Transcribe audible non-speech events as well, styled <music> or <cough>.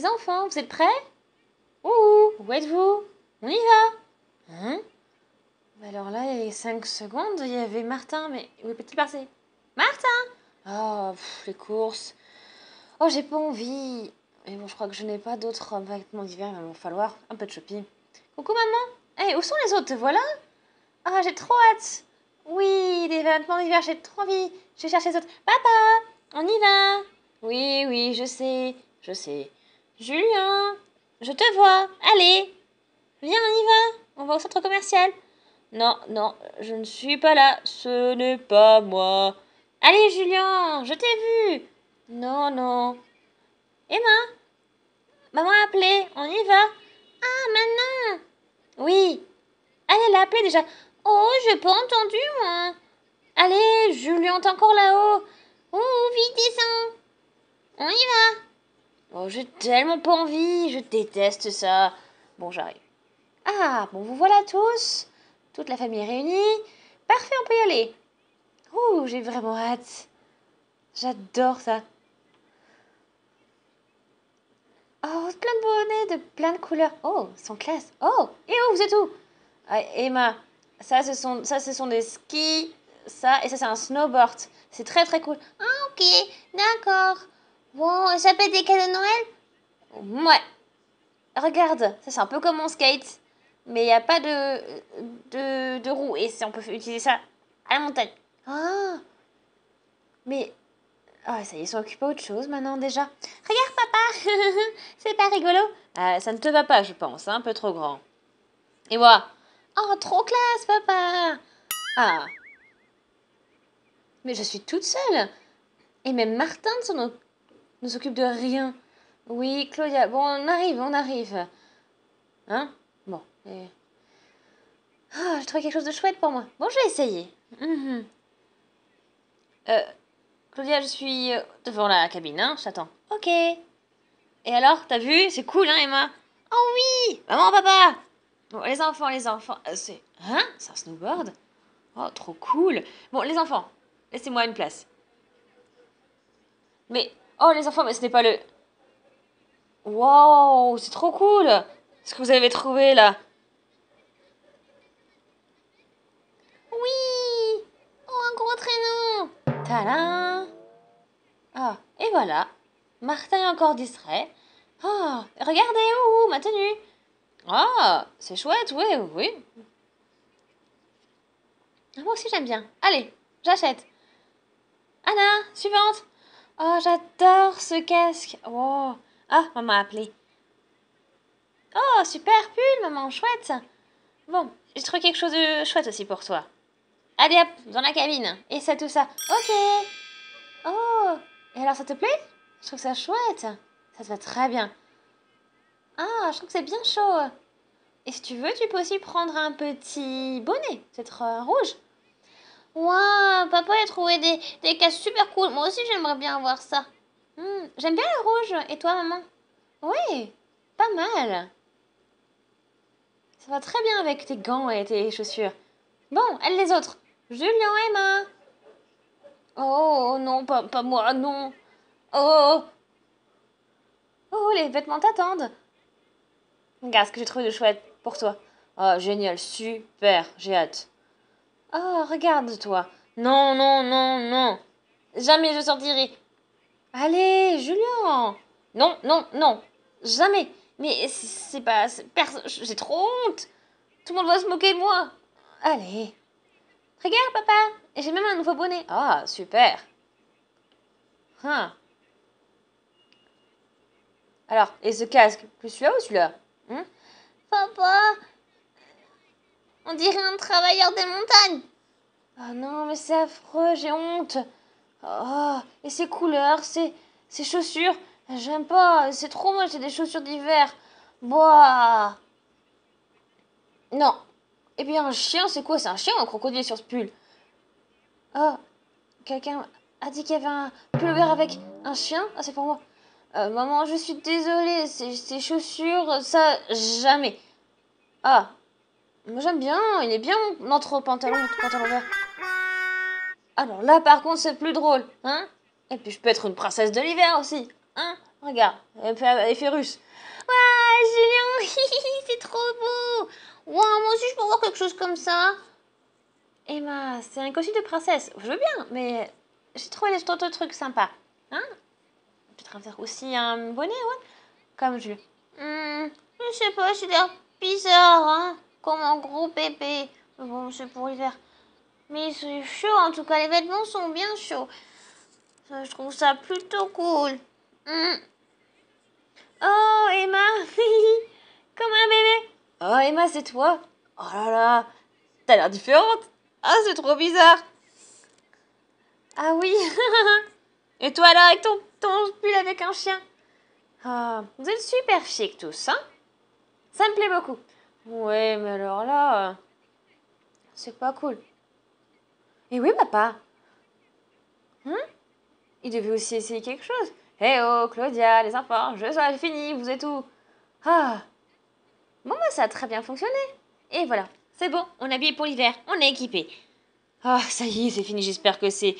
Les enfants, vous êtes prêts Ouh, où êtes-vous On y va Hein bah Alors là, il y a 5 secondes, il y avait Martin, mais où est-il passé Martin Oh, les courses. Oh, j'ai pas envie. Mais bon, je crois que je n'ai pas d'autres vêtements d'hiver, il va falloir un peu de shopping. Coucou maman Eh, où sont les autres voilà Ah, j'ai trop hâte Oui, des vêtements d'hiver, j'ai trop envie. Je vais chercher les autres. Papa, on y va Oui, oui, je sais, je sais. Julien Je te vois Allez Viens, on y va On va au centre commercial Non, non, je ne suis pas là, ce n'est pas moi Allez, Julien Je t'ai vu Non, non Emma Maman a appelé, on y va Ah, maintenant Oui Allez, a appelé déjà Oh, n'ai pas entendu, moi Allez, Julien, t'es encore là-haut Oh, vite, descends On y va Oh, j'ai tellement pas envie, je déteste ça. Bon, j'arrive. Ah, bon, vous voilà tous. Toute la famille réunie. Parfait, on peut y aller. Ouh, j'ai vraiment hâte. J'adore ça. Oh, plein de bonnets de plein de couleurs. Oh, sont classe. Oh, et oh, vous êtes où ah, Emma, ça ce, sont, ça, ce sont des skis. Ça, et ça, c'est un snowboard. C'est très, très cool. Ah, ok, d'accord. Bon, être des cadeaux de Noël Ouais. Regarde, ça c'est un peu comme mon skate, mais il n'y a pas de, de, de roue et on peut utiliser ça à la montagne. Ah Mais. Ah, ça y est, ils sont occupés à autre chose maintenant déjà. Regarde papa <laughs> C'est pas rigolo euh, Ça ne te va pas, je pense, hein, un peu trop grand. Et voilà. Oh, trop classe papa Ah Mais je suis toute seule Et même Martin de son autre ne s'occupe de rien. Oui, Claudia, bon, on arrive, on arrive. Hein Bon. Je Ah, je trouvé quelque chose de chouette pour moi. Bon, je vais essayer. Mhm. Euh, Claudia, je suis euh, devant la cabine, hein, j'attends. Ok. Et alors, t'as vu C'est cool, hein, Emma Oh oui Maman, papa Bon, les enfants, les enfants. Euh, c'est. Hein C'est un snowboard Oh, trop cool Bon, les enfants, laissez-moi une place. Mais Oh les enfants, mais ce n'est pas le... Wow, c'est trop cool Ce que vous avez trouvé là. Oui Oh, un gros traîneau Tadam Ah, et voilà. Martin est encore distrait. Oh, regardez, où ma tenue Ah, oh, c'est chouette, oui, oui. Ah, moi aussi j'aime bien. Allez, j'achète. Anna, suivante Oh, j'adore ce casque. Oh, Ah, maman a appelé. Oh, super pull, maman, chouette. Bon, j'ai trouvé quelque chose de chouette aussi pour toi. Allez hop, dans la cabine. Et ça, tout ça. Ok. Oh, et alors ça te plaît Je trouve ça chouette. Ça te va très bien. Ah, je trouve que c'est bien chaud. Et si tu veux, tu peux aussi prendre un petit bonnet, peut-être euh, rouge. Waouh, papa a trouvé des, des super cool. Moi aussi, j'aimerais bien avoir ça. Hmm, j'aime bien le rouge. Et toi, maman Oui, pas mal. Ça va très bien avec tes gants et tes chaussures. Bon, elle les autres. Julien, Emma. Oh non, pas, pas moi, non. Oh. Oh, les vêtements t'attendent. Regarde ce que j'ai trouvé de chouette pour toi. Oh, génial, super, j'ai hâte. Oh, regarde-toi. Non, non, non, non. Jamais je sortirai. Allez, Julien. Non, non, non. Jamais. Mais c'est pas. J'ai trop honte. Tout le monde va se moquer de moi. Allez. Regarde, papa. J'ai même un nouveau bonnet. Ah, super. Hein. Alors, et ce casque, celui-là ou celui-là hmm Papa, on dirait un travailleur des montagnes. Oh ah non, mais c'est affreux, j'ai honte. Oh, et ces couleurs, ces, chaussures, j'aime pas, c'est trop moche, c'est des chaussures d'hiver. Bois. Non. Et eh bien, un chien, c'est quoi C'est un chien un crocodile sur ce pull Oh, quelqu'un a dit qu'il y avait un pull avec un chien Ah, c'est pour moi. Euh, maman, je suis désolée, ces, ces chaussures, ça, jamais. Ah, moi j'aime bien, il est bien notre trop pantalon, pantalon vert. Alors là par contre c'est plus drôle, hein Et puis je peux être une princesse de l'hiver aussi, hein Regarde, effet russe. Waouh, Julien, c'est <laughs> trop beau Waouh, moi aussi je peux avoir quelque chose comme ça Emma, c'est un costume de princesse. Je veux bien, mais j'ai trouvé les autres trucs sympas, hein Peut-être faire aussi un bonnet, ouais Comme je... Hum, je sais pas, c'est l'air bizarre, hein comme un gros bébé. Bon, c'est pour l'hiver. Mais c'est chaud, en tout cas, les vêtements sont bien chauds. Je trouve ça plutôt cool. Mm. Oh, Emma, <laughs> comme un bébé. Oh, Emma, c'est toi Oh là là, t'as l'air différente. Ah, c'est trop bizarre. Ah oui. <laughs> Et toi là, avec ton, ton pull avec un chien. Ah, vous êtes super chic tous, hein? Ça me plaît beaucoup. Ouais, mais alors là, euh, c'est pas cool. et oui, papa. Hein Il devait aussi essayer quelque chose. Hé eh oh, Claudia, les enfants, je sois fini, vous êtes où Ah Bon, bah, ça a très bien fonctionné. Et voilà, c'est bon, on est habillé pour l'hiver, on est équipé. Ah, ça y est, c'est fini, j'espère que c'est